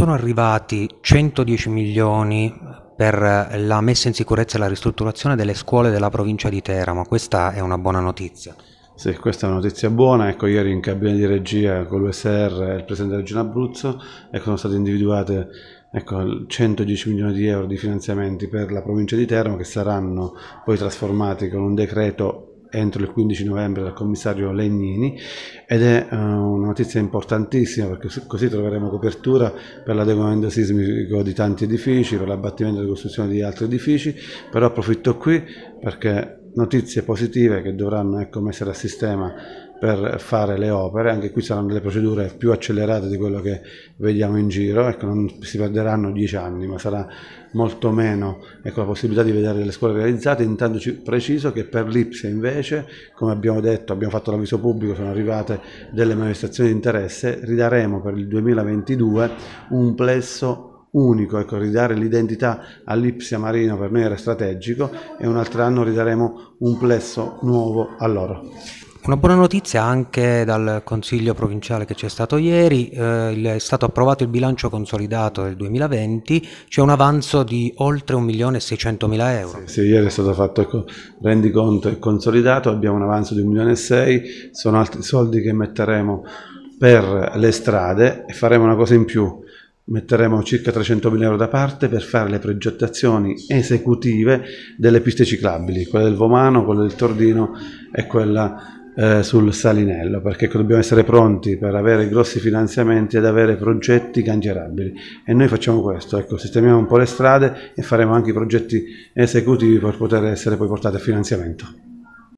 sono arrivati 110 milioni per la messa in sicurezza e la ristrutturazione delle scuole della provincia di Teramo, questa è una buona notizia. Sì, questa è una notizia buona, ecco ieri in cabina di regia con l'USR e il Presidente della Regione Abruzzo ecco, sono state individuate ecco, 110 milioni di euro di finanziamenti per la provincia di Teramo che saranno poi trasformati con un decreto entro il 15 novembre dal commissario Legnini ed è uh, una notizia importantissima perché così troveremo copertura per l'adeguamento sismico di tanti edifici, per l'abbattimento e la costruzione di altri edifici, però approfitto qui perché notizie positive che dovranno ecco, mettere a sistema per fare le opere, anche qui saranno delle procedure più accelerate di quello che vediamo in giro, ecco, non si perderanno dieci anni, ma sarà molto meno ecco, la possibilità di vedere le scuole realizzate, intanto preciso che per l'Ipsia invece, come abbiamo detto, abbiamo fatto l'avviso pubblico, sono arrivate delle manifestazioni di interesse, ridaremo per il 2022 un plesso unico, ecco, ridare l'identità all'Ipsia Marino per noi era strategico e un altro anno ridaremo un plesso nuovo a loro. Una buona notizia anche dal Consiglio provinciale che c'è stato ieri, eh, è stato approvato il bilancio consolidato del 2020, c'è un avanzo di oltre 1.600.000 euro. Sì, sì, ieri è stato fatto rendiconto e consolidato, abbiamo un avanzo di 1.600.000, sono altri soldi che metteremo per le strade e faremo una cosa in più, metteremo circa 300.000 euro da parte per fare le progettazioni esecutive delle piste ciclabili, quella del Vomano, quella del Tordino e quella eh, sul salinello, perché dobbiamo essere pronti per avere grossi finanziamenti ed avere progetti cantierabili. E noi facciamo questo, ecco, sistemiamo un po' le strade e faremo anche i progetti esecutivi per poter essere poi portati a finanziamento.